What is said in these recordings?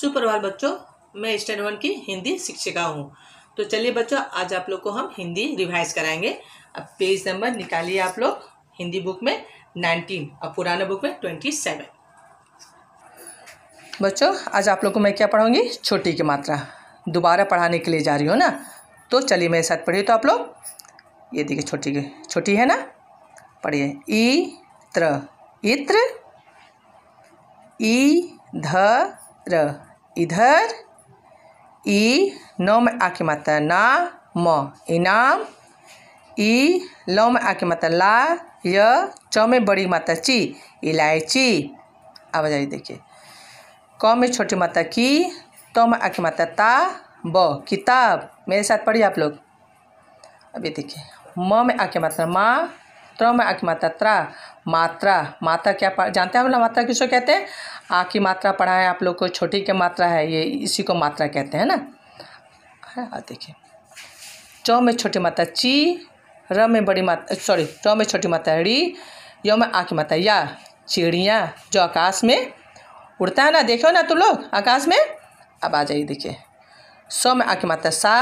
सुप्रभात बच्चों मैं स्टैंड वन की हिंदी शिक्षिका हूँ तो चलिए बच्चों आज आप लोग को हम हिंदी रिवाइज कराएंगे अब पेज नंबर निकालिए आप लोग हिंदी बुक में नाइनटीन और पुराने बुक में ट्वेंटी सेवन बच्चों आज आप लोग को मैं क्या पढ़ाऊँगी छोटी की मात्रा दोबारा पढ़ाने के लिए जा रही हूँ ना तो चलिए मेरे साथ पढ़िए तो आप लोग ये देखिए छोटी की छोटी है ना पढ़िए ई त्र इत्र ई ध इधर ई नौ में आके माता ना म इनाम ई लौ में आके मात्रा ला य च में बड़ी मात्रा ची इलायची आवाजाही देखिए क में छोटी मात्रा की तो में आके मात्रा ता ब किताब मेरे साथ पढ़िए आप लोग अभी देखिए म में आके माता मात्रा माँ की मात्रा त्रा मात्रा मात्रा क्या जानते हैं बोला मात्रा किसको कहते हैं आ की मात्रा पढ़ा है आप लोग को छोटी की मात्रा है ये इसी को मात्रा कहते हैं ना देखिए च में छोटी मात्रा ची र में बड़ी मात्रा सॉरी ट में छोटी मात्रा री यो में आ की मात्रा या चिड़िया जो आकाश में उड़ता है ना देखो ना तुम लोग आकाश में अब आ जाइए देखिए स में आ की मात्रा सा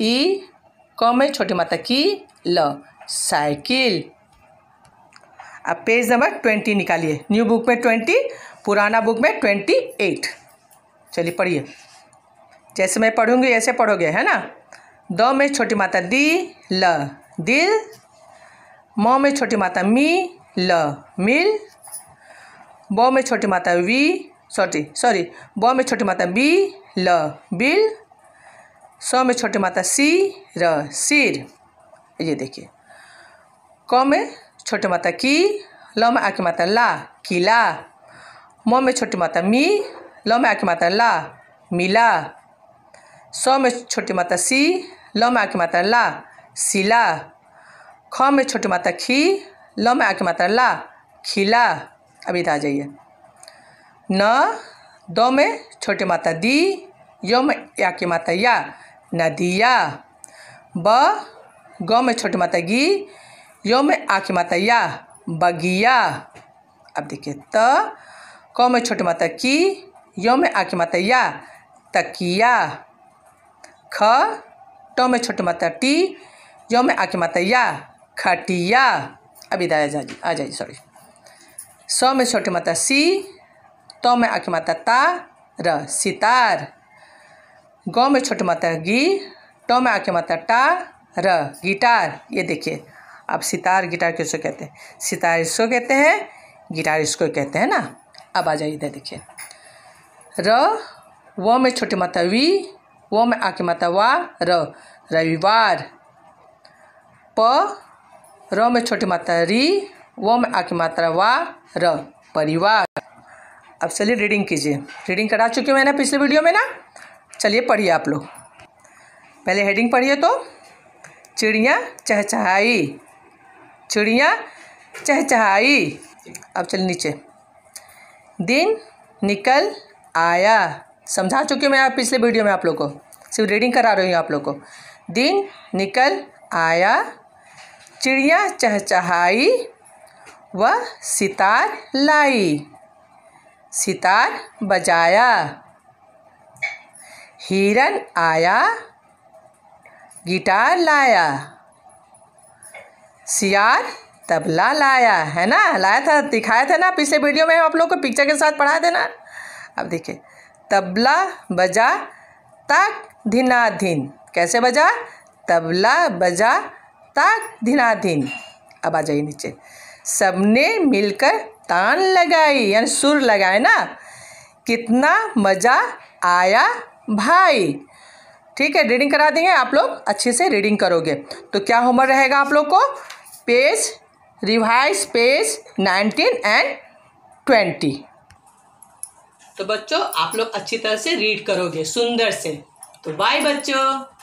ई क में छोटी मात्रा की ल साइकिल अब पेज नंबर ट्वेंटी निकालिए न्यू बुक में ट्वेंटी पुराना बुक में ट्वेंटी एट चलिए पढ़िए जैसे मैं पढ़ूंगी ऐसे पढ़ोगे है ना द में छोटी माता दी ल दिल म में छोटी माता मी ल मिल ब में छोटी माता वी सॉरी सॉरी ब में छोटी माता बी ल बिल स में छोटी माता सी र सिर ये देखिए क में छोटे माता की ल में आ माता ला किला म में छोटी माता मी ल में आ माता ला मिला स में छोटी माता सी ल में आ माता ला सिला ख में छोटी माता खी ल में आ माता ला खिला अभी आ जाइए न दो में छोटे माता दी यो में या माता या नदिया ब गौ में छोटे माता गी योम आखि माता या बगिया अब देखिए त क में छोटे माता की योम आखि माता या तकिया ख ट में छोटे माता टी योम आखि माता या खटिया अब इधर आ जाइए आ जाइए सॉरी स में छोटे माता सी त तो में आखि माता ता र सितार ग में छोटे माता गी ट तो में आखि माता टा र गिटार ये देखिए अब सितार गिटार किसको कहते हैं सितार इसको कहते हैं गिटार इसको कहते हैं ना अब आ जाइए इधर देखिए र व में छोटी माता वी व में आके माता वा र रविवार प र में छोटी माता री व में आके मात्रा वा र परिवार अब चलिए रीडिंग कीजिए रीडिंग करा चुके मैंने पिछले वीडियो में ना चलिए पढ़िए आप लोग पहले हेडिंग पढ़िए तो चिड़िया चहचहाई चिड़िया चहचहाई अब चल नीचे दिन निकल आया समझा चुकी हूँ मैं आप पिछले वीडियो में आप लोग को सिर्फ रीडिंग करा रही हूँ आप लोग को दिन निकल आया चिड़िया चहचहाई व सितार लाई सितार बजाया हिरन आया गिटार लाया सियार तबला लाया है ना लाया था दिखाया था ना पिछले वीडियो में आप लोग को पिक्चर के साथ पढ़ा देना अब देखिए तबला बजा ताक धिनाधीन कैसे बजा तबला बजा ताक धिनाधीन अब आ जाइए नीचे सबने मिलकर तान लगाई यानी सुर लगाए ना कितना मज़ा आया भाई ठीक है रीडिंग करा देंगे आप लोग अच्छे से रीडिंग करोगे तो क्या होमवर्क रहेगा आप लोग को page revise page nineteen and twenty तो बच्चों आप लोग अच्छी तरह से रीड करोगे सुंदर से तो बाय बच्चों